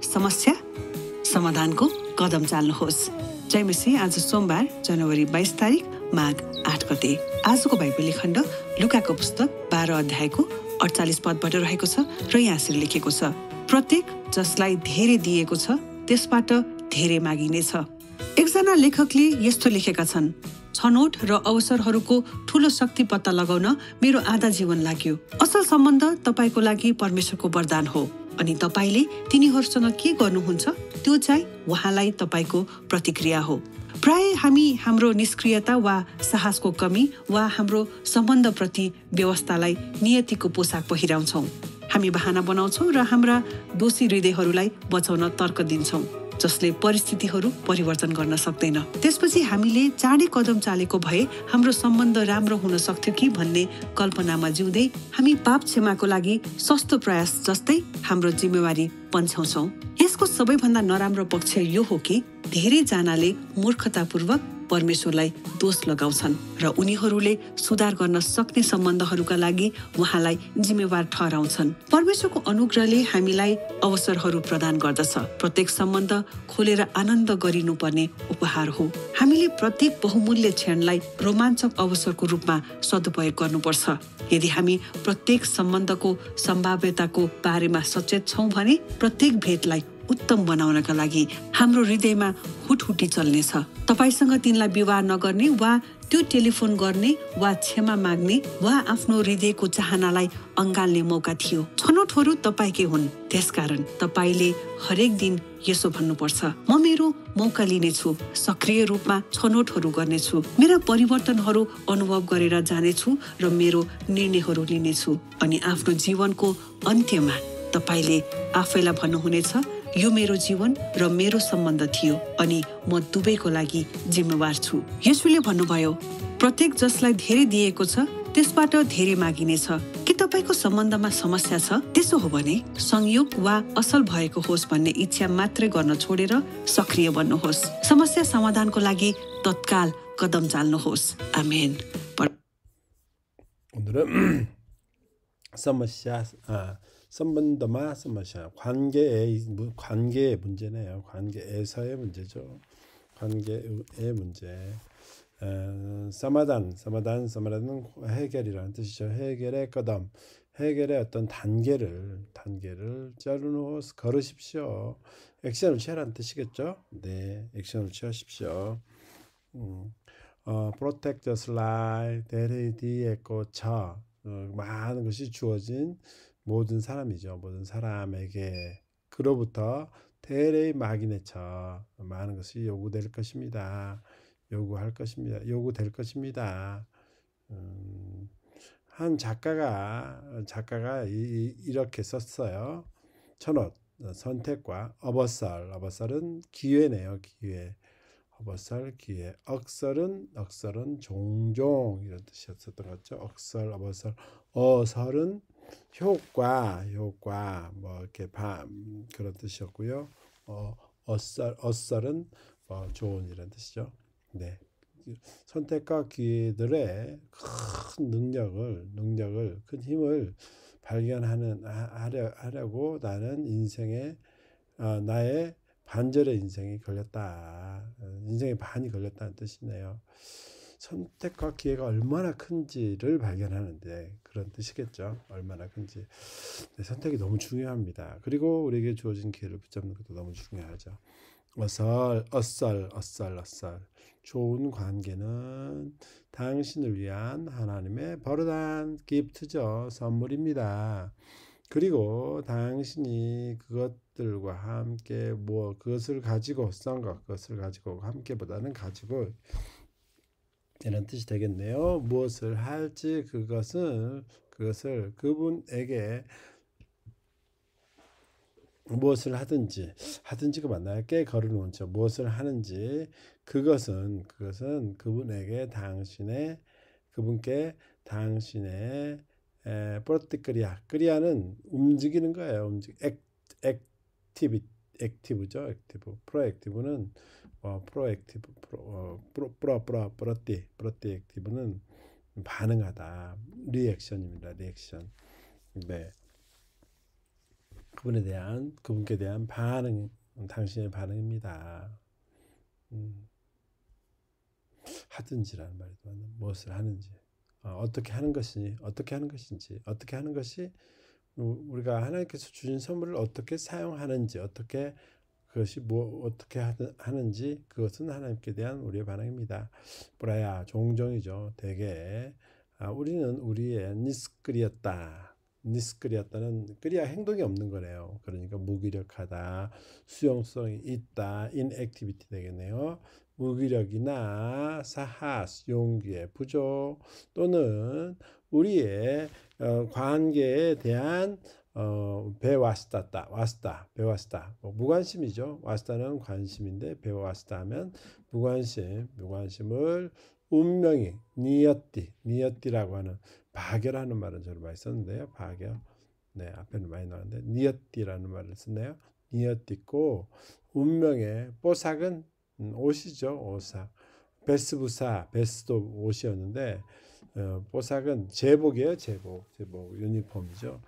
समस्या समाधानको कदम चाल्नुहोस् जयमसी आज सोमबार जनवरी बाइस तारिक माघ आठ गते आजको बाइबल खण्ड लुकाको पुस्तक बाह्र अध्यायको अडचालिस पदबाट रहेको छ र यहाँ लेखेको छ प्रत्येक जसलाई धेरै दिएको छ त्यसबाट धेरै मागिनेछ एकजना लेखकले यस्तो लेखेका छन् छनौट र अवसरहरूको ठुलो शक्ति पत्ता लगाउन मेरो आधा जीवन लाग्यो असल सम्बन्ध तपाईँको लागि परमेश्वरको वरदान हो अनि तपाईँले तिनीहरूसँग के गर्नुहुन्छ त्यो चाहिँ उहाँलाई तपाईँको प्रतिक्रिया हो प्राय हामी हाम्रो निष्क्रियता वा साहसको कमी वा हाम्रो सम्बन्धप्रति व्यवस्थालाई नियतिको पोसाक पहिराउँछौँ हामी बहाना बनाउँछौँ र हाम्रा दोषी हृदयहरूलाई बचाउन तर्क दिन्छौँ जसले परिस्थितिहरू परिवर्तन गर्न सक्दैन त्यसपछि हामीले चाँडै कदम चालेको भए हाम्रो सम्बन्ध राम्रो हुन सक्थ्यो कि भन्ने कल्पनामा जिउँदै हामी पाप क्षमाको लागि सस्तो प्रयास जस्तै हाम्रो जिम्मेवारी पन्छाउँछौँ यसको सबैभन्दा नराम्रो पक्ष यो हो कि धेरैजनाले मूर्खतापूर्वक परमेश्वरलाई दोष लगाउँछन् र उनीहरूले सुधार गर्न सक्ने सम्बन्धहरूका लागि उहाँलाई जिम्मेवार ठहराउँछन् परमेश्वरको अनुग्रहले हामीलाई अवसरहरू प्रदान गर्दछ प्रत्येक सम्बन्ध खोलेर आनन्द गरिनुपर्ने उपहार हो हामीले प्रत्येक बहुमूल्य क्षणलाई रोमाञ्चक अवसरको रूपमा सदुपयोग गर्नुपर्छ यदि हामी प्रत्येक सम्बन्धको सम्भाव्यताको बारेमा सचेत छौँ भने प्रत्येक भेटलाई उत्तम बनाउनका लागि हाम्रो हृदयमा हुटहुटी चल्नेछ तपाईँसँग तिनलाई विवाह नगर्ने वा त्यो टेलिफोन गर्ने वा क्षमा माग्ने वा आफ्नो हृदयको चाहनालाई अँगाल्ने मौका थियो छनौटहरू तपाईँकै हुन् त्यसकारण तपाईँले हरेक दिन यसो भन्नुपर्छ म मेरो मौका लिनेछु सक्रिय रूपमा छनौटहरू गर्नेछु मेरा परिवर्तनहरू अनुभव गरेर जानेछु र मेरो निर्णयहरू लिनेछु अनि आफ्नो जीवनको अन्त्यमा तपाईँले आफैलाई भन्नुहुनेछ यो मेरो जीवन र मेरो सम्बन्ध थियो अनि म दुवैको लागि जिम्मेवार छु यसुले भन्नुभयो प्रत्येक जसलाई धेरै दिएको छ त्यसबाट धेरै मागिनेछ के तपाईँको सम्बन्धमा समस्या छ त्यसो हो भने संयोग वा असल भएको होस् भन्ने इच्छा मात्रै गर्न छोडेर सक्रिय बन्नुहोस् समस्या समाधानको लागि तत्काल कदम चाल्नुहोस् आमेन समस्या 선번더마 선마샤 관계의 뭐, 관계의 문제네요. 관계 애사의 문제죠. 관계의 문제. 어, 사마단 사마단 사마단은 해결이라는 뜻이죠. 해결의 거담 해결의 어떤 단계를 단계를 자르누 걸으십시오. 액션을 취하라는 뜻이겠죠. 네, 액션을 취하십시오. 음. 어, p r o t e c 리 뒤에 꽂혀 많은 것이 주어진 모든 사람이죠. 모든 사람에게 그로부터 대례의 마귀네처 많은 것이 요구될 것입니다. 요구할 것입니다. 요구될 것입니다. 음, 한 작가가 작가가 이, 이렇게 썼어요. 천옷 선택과 어버썰 어버썰은 기회네요. 기회 어버썰 기회 억설은 억설은 종종 이런 뜻이었었던 거죠. 억설 어버썰 어설은 효과, 효과 뭐 이렇게 바, 그런 뜻이었고요. 어, 어썰, 어썰은 뭐 좋은 이런 뜻이죠. 네. 선택과 기회들의 큰 능력을 능력을 큰 힘을 발견하는 하려, 하려고 나는 인생에 어, 나의 반절의 인생이 걸렸다. 인생의 반이 걸렸다는 뜻이네요. 선택과 기회가 얼마나 큰지를 발견하는데 그런 뜻이겠죠. 얼마나 큰지. 네, 선택이 너무 중요합니다. 그리고 우리에게 주어진 기회를 붙잡는 것도 너무 중요하죠. 어설, 어설, 어설, 어설. 좋은 관계는 당신을 위한 하나님의 버릇한 기프트죠. 선물입니다. 그리고 당신이 그것들과 함께 뭐 그것을 가지고 싼 것, 그것을 가지고 함께보다는 가지고 이런 뜻이 되겠네요. 무엇을 할지 그것을 그것을 그분에게 무엇을 하든지 하든지가 맞나요? 깨 거르는 자 무엇을 하는지 그것은 그것은 그분에게 당신의 그분께 당신의 에, 포티크리아 크리아는 움직이는 거예요. 움직 액 액티비 액티브죠. 액티브 프로액티브는 어, 프로액티브 프로 어, 프로 프로 프로 프로티 프로티액티브는 반응하다 리액션입니다 리액션 네 그분에 대한 그분께 대한 반응 당신의 반응입니다 음. 하든지라는 말이 맞 무엇을 하는지 어, 떻게 하는 것이니 어떻게 하는 것인지 어떻게 하는 것이 우리가 하나님께서 주신 선물을 어떻게 사용하는지 어떻게 그것이 뭐 어떻게 하는지 그것은 하나님께 대한 우리의 반응입니다. 브라야 종종이죠. 대개 아, 우리는 우리의 니스끌이었다. 니스끌이었다는 끌이야 행동이 없는 거네요. 그러니까 무기력하다, 수용성이 있다, 인액티비티 되겠네요. 무기력이나 사하스 용기의 부족 또는 우리의 어, 관계에 대한 어, 배왔다다와다배왔다 뭐 무관심이죠 와다는 관심인데 배와다 하면 무관심 무관심을 운명이 니어띠 니어띠라고 하는 박열하는 말은 저도 많이 썼는데요 박열 네 앞에는 많이 나왔는데 니어띠라는 말을 썼네요 니어띠고 운명의 뽀삭은 음, 옷이죠 옷삭 베스부사 베스도 옷이었는데 어, 보석은 제복이에요, 제복, 제복 유니폼이죠.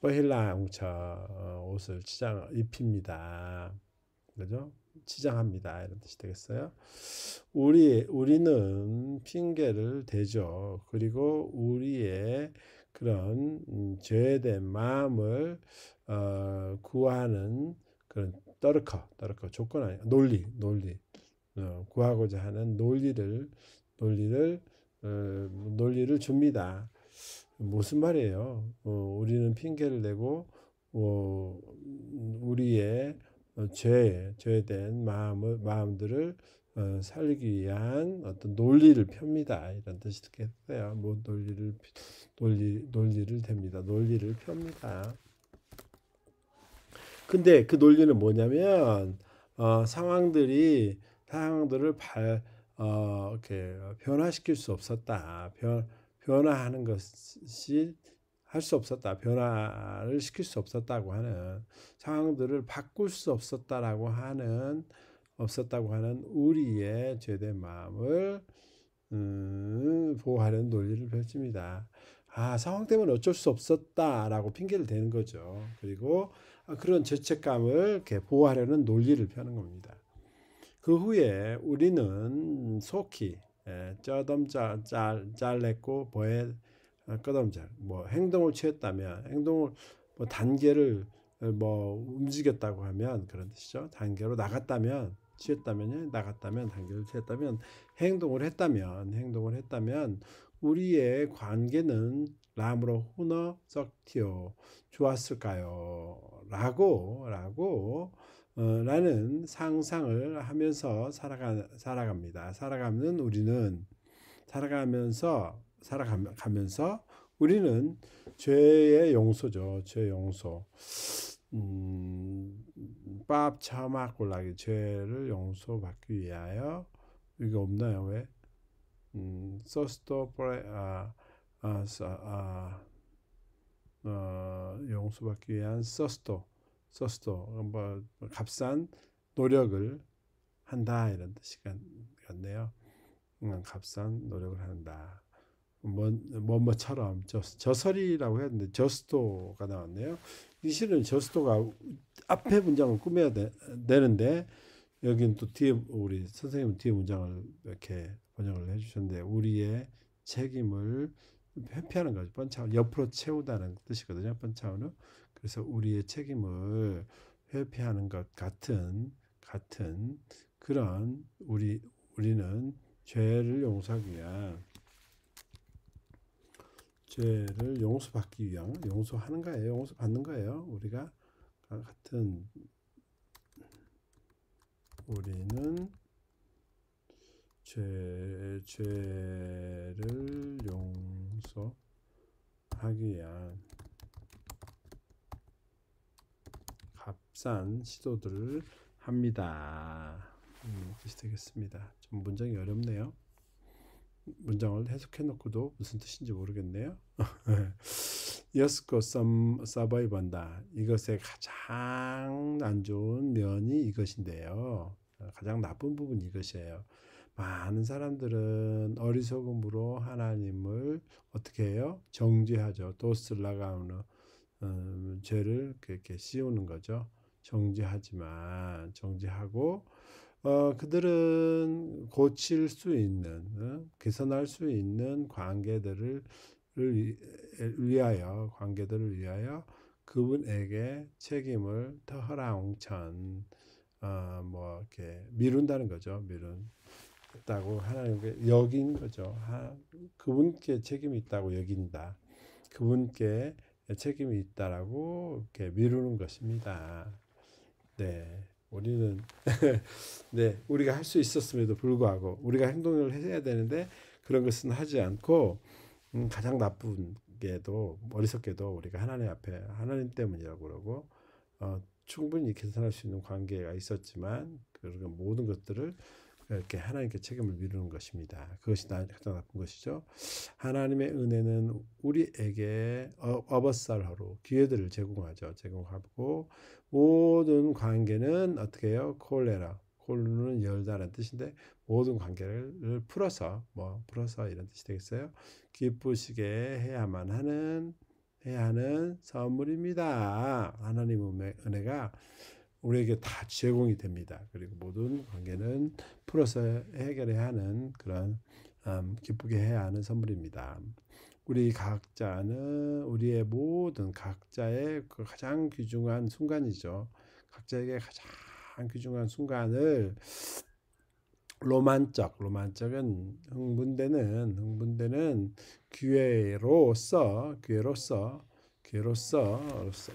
버힐랑차 어, 옷을 치장 입힙니다. 그죠? 치장합니다 이런 뜻이 되겠어요. 우리 우리는 핑계를 대죠. 그리고 우리의 그런 음, 죄된 마음을 어, 구하는 그런 떠르커 떠르커 조건 아니 논리 논리 어, 구하고자 하는 논리를 논리를 어, 논리를 줍니다. 무슨 말이에요? 어, 우리는 핑계를 내고 어, 우리의 죄, 죄된 마음을, 마음들을 살리기 위한 어떤 논리를 펴니다 이런 뜻이 되겠어요. 뭐 논리를 논리 논리를 됩니다. 논리를 펴니다 근데 그 논리는 뭐냐면 어, 상황들이 상황들을 발 어, 이렇게 변화시킬 수 없었다. 변, 변화하는 것이 할 수 없었다. 변화를 시킬 수 없었다고 하는 상황들을 바꿀 수 없었다라고 하는 없었다고 하는 우리의 죄된 마음을 음, 보호하려는 논리를 펼칩니다. 아, 상황 때문에 어쩔 수 없었다라고 핑계를 대는 거죠. 그리고 그런 죄책감을 이렇게 보호하려는 논리를 펴는 겁니다. 그 후에 우리는 속히 예, 짜덤잘 잘냈고 보에 어, 끄덤잘 뭐 행동을 취했다면 행동을 뭐 단계를 어, 뭐 움직였다고 하면 그런 뜻이죠. 단계로 나갔다면 취했다면 나갔다면 단계를 취했다면 행동을 했다면 행동을 했다면 우리의 관계는 람으로 훈어 썩티오 좋았을까요? 라고 라고 어, 라는 상상을 하면서 살아가, 살아갑니다. 살아가는 우리는 살아가면서 살아가면서 우리는 죄의 용서죠. 죄 용서. 음, 밥 차마 골라기 죄를 용서받기 위하여 이게 없나요? 왜? 음, 서스도 프레 아, 아, 아, 어, 용서받기 위한 서스도 소스도 뭐, 뭐 값싼 노력을 한다 이런 뜻이 같네요. 음, 값싼 노력을 한다. 뭐뭐처럼 저설이라고 했는데 저스토가 나왔네요. 이 실은 저스토가 앞에 문장을 꾸며야 되, 는데 여기는 또 뒤에 우리 선생님 뒤에 문장을 이렇게 번역을 해주셨는데 우리의 책임을 회피하는 거죠. 번차 옆으로 채우다는 뜻이거든요. 번차원 그래서 우리의 책임을 회피하는 것 같은 같은 그런 우리 우리는 죄를 용서하기 위한 죄를 용서받기 위한 용서하는 거예요. 용서받는 거예요. 우리가 같은 우리는 죄 죄를 용서하기 위한 값싼 시도들을 합니다. 뜻이 음, 되겠습니다. 좀 문장이 어렵네요. 문장을 해석해 놓고도 무슨 뜻인지 모르겠네요. 여스코 서바이반다. 이것의 가장 안 좋은 면이 이것인데요. 가장 나쁜 부분이 것이에요 많은 사람들은 어리석음으로 하나님을 어떻게 해요? 정죄하죠. 도슬라가우는 음, 죄를 이렇게 씌우는 거죠. 정지하지만 정지하고 어, 그들은 고칠 수 있는 어? 개선할 수 있는 관계들을 위하여 관계들을 위하여 그분에게 책임을 더허랑 옹천 어, 뭐 이렇게 미룬다는 거죠 미룬다고 하나님께 여긴 거죠 하, 그분께 책임이 있다고 여긴다 그분께 책임이 있다라고 이렇게 미루는 것입니다. 네. 우리는 네, 우리가 할 수 있었음에도 불구하고 우리가 행동을 해야 되는데 그런 것은 하지 않고 음, 가장 나쁜 게도 어리석게도 우리가 하나님 앞에 하나님 때문이라고 그러고 어, 충분히 계산할 수 있는 관계가 있었지만 그런 모든 것들을 이렇게 하나님께 책임을 미루는 것입니다. 그것이 가장 나쁜 것이죠. 하나님의 은혜는 우리에게 어, 어버살하로 기회들을 제공하죠. 제공하고 모든 관계는 어떻게 요 콜레라. 콜루는 열다라는 뜻인데 모든 관계를 풀어서 뭐 풀어서 이런 뜻이 되겠어요. 기쁘시게 해야만 하는 해야 하는 선물입니다. 하나님의 은혜가 우리에게 다 제공이 됩니다. 그리고 모든 관계는 풀어서 해결해야 하는 그런 음, 기쁘게 해야 하는 선물입니다. 우리 각자는 우리의 모든 각자의 그 가장 귀중한 순간이죠. 각자에게 가장 귀중한 순간을 로만적, 로만적은 흥분되는, 흥분되는 기회로서, 기회로서 교회로서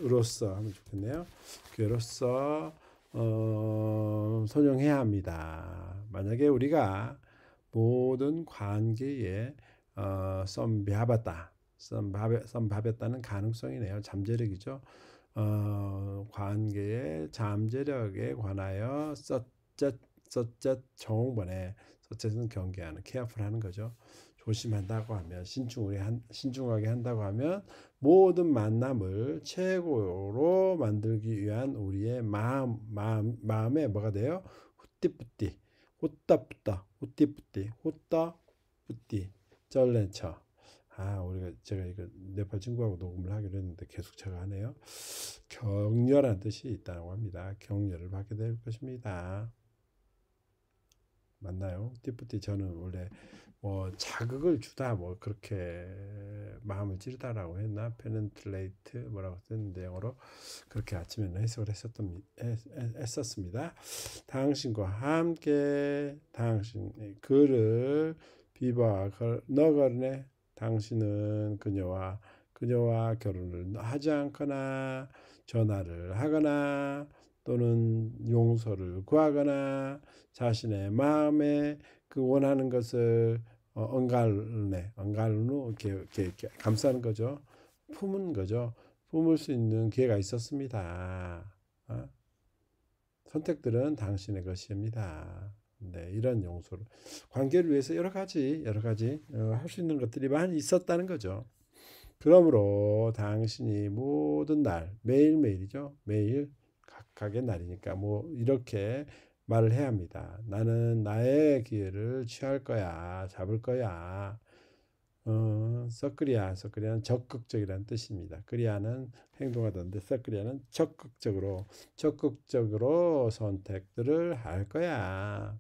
로서 하면 좋겠네요. 교회로서 어, 선용해야 합니다. 만약에 우리가 모든 관계에 어, 썸비하바다 썸바베다는 가능성이네요. 잠재력이죠. 어, 관계의 잠재력에 관하여 썼자 썼자 정번에 썼자는 경계하는 케어풀 하는 거죠. 조심한다고 하면 신중하게, 한, 신중하게 한다고 하면 모든 만남을 최고로 만들기 위한 우리의 마음 마음 마음에 뭐가 돼요? 후띠뿌띠 호따뿌따 후띠뿌띠 호따뿌띠 쩔렌쳐 아 우리가 제가 이거 네팔 친구하고 녹음을 하기로 했는데 계속 제가 하네요. 격렬한 뜻이 있다고 합니다. 격렬을 받게 될 것입니다. 맞나요? 띠뿌띠 저는 원래 뭐 자극을 주다 뭐 그렇게 마음을 찌르다라고 했나 페넨트레이트 뭐라고 했는데 영어로 그렇게 아침에 해석을 했었던 했었습니다. 당신과 함께 당신 그를 비바 너걸네 당신은 그녀와 그녀와 결혼을 하지 않거나 전화를 하거나 또는 용서를 구하거나 자신의 마음에 그 원하는 것을 엉갈내 어, 언갈로 이렇게, 이렇게, 이렇게 감싸는 거죠. 품은 거죠. 품을 수 있는 기회가 있었습니다. 어? 선택들은 당신의 것입니다. 네, 이런 용서를 관계를 위해서 여러 가지 여러 가지 어, 할수 있는 것들이 많이 있었다는 거죠. 그러므로 당신이 모든 날 매일 매일이죠. 매일 각각의 날이니까 뭐 이렇게 말을 해야 합니다. 나는 나의 기회를 취할 거야, 잡을 거야. 서크리아, 어, 서크리아는 적극적이라는 뜻입니다. 크리아는 행동하던데 서크리아는 적극적으로, 적극적으로 선택들을 할 거야.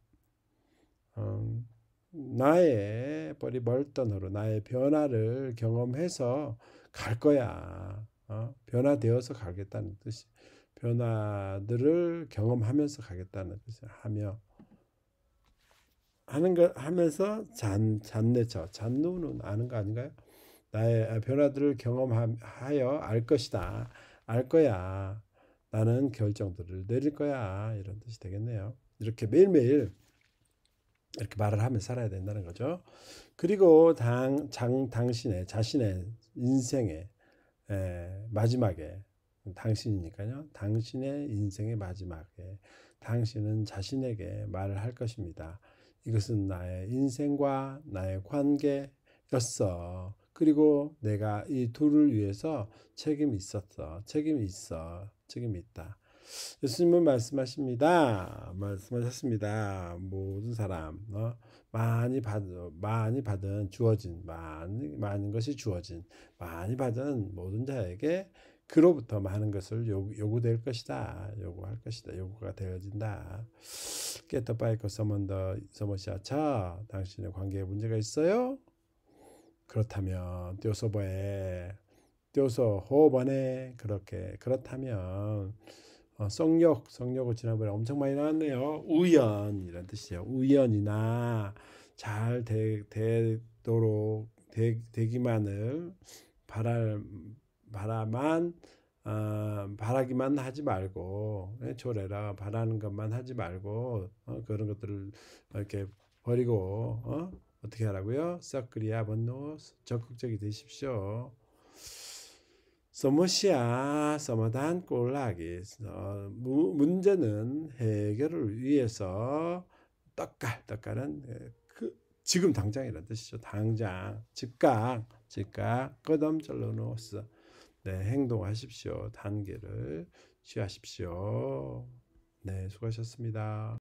어, 나의 버리 멀던으로 나의 변화를 경험해서 갈 거야. 어? 변화되어서 가겠다는 뜻이. 변화들을 경험하면서 가겠다는 뜻을 하며 하는 걸 하면서 잔 잔내쳐 잔누는 아는 거 아닌가요? 나의 변화들을 경험하여 알 것이다. 알 거야. 나는 결정들을 내릴 거야. 이런 뜻이 되겠네요. 이렇게 매일매일 이렇게 말을 하며 살아야 된다는 거죠. 그리고 당, 장, 당신의 자신의 인생의 에, 마지막에 당신이니까요. 당신의 인생의 마지막에 당신은 자신에게 말을 할 것입니다. 이것은 나의 인생과 나의 관계였어. 그리고 내가 이 둘을 위해서 책임이 있었어. 책임이 있어. 책임이 있다. 예수님은 말씀하십니다. 말씀하셨습니다. 모든 사람 어? 많이 받 많이 받은 주어진 많이 많은 것이 주어진 많이 받은 모든 자에게 그로부터 많은 것을 요구, 될 것이다. 요구할 것이다. 요구가 되어진다. Get the bike someone the 서머시아 차. 당신의 관계에 문제가 있어요? 그렇다면 띄어서버에 띄어서 호반에 그렇게 그렇다면 어, 성욕 성욕을 지난번에 엄청 많이 나왔네요. 우연 이란 뜻이죠. 우연이나 잘 되, 되도록 되, 되기만을 바랄 바라만 어, 바라기만 하지 말고 예, 조래라 바라는 것만 하지 말고 어, 그런 것들을 이렇게 버리고 어? 어떻게 하라고요? 서크리아 번노 적극적이 되십시오. 소모시아 소모단 꼴라기 어, 문제는 해결을 위해서 떡갈 떡갈은 예, 그 지금 당장이라는 뜻이죠. 당장 즉각 즉각 거덤 절로 놓았어. 네, 행동하십시오. 단계를 취하십시오. 네, 수고하셨습니다.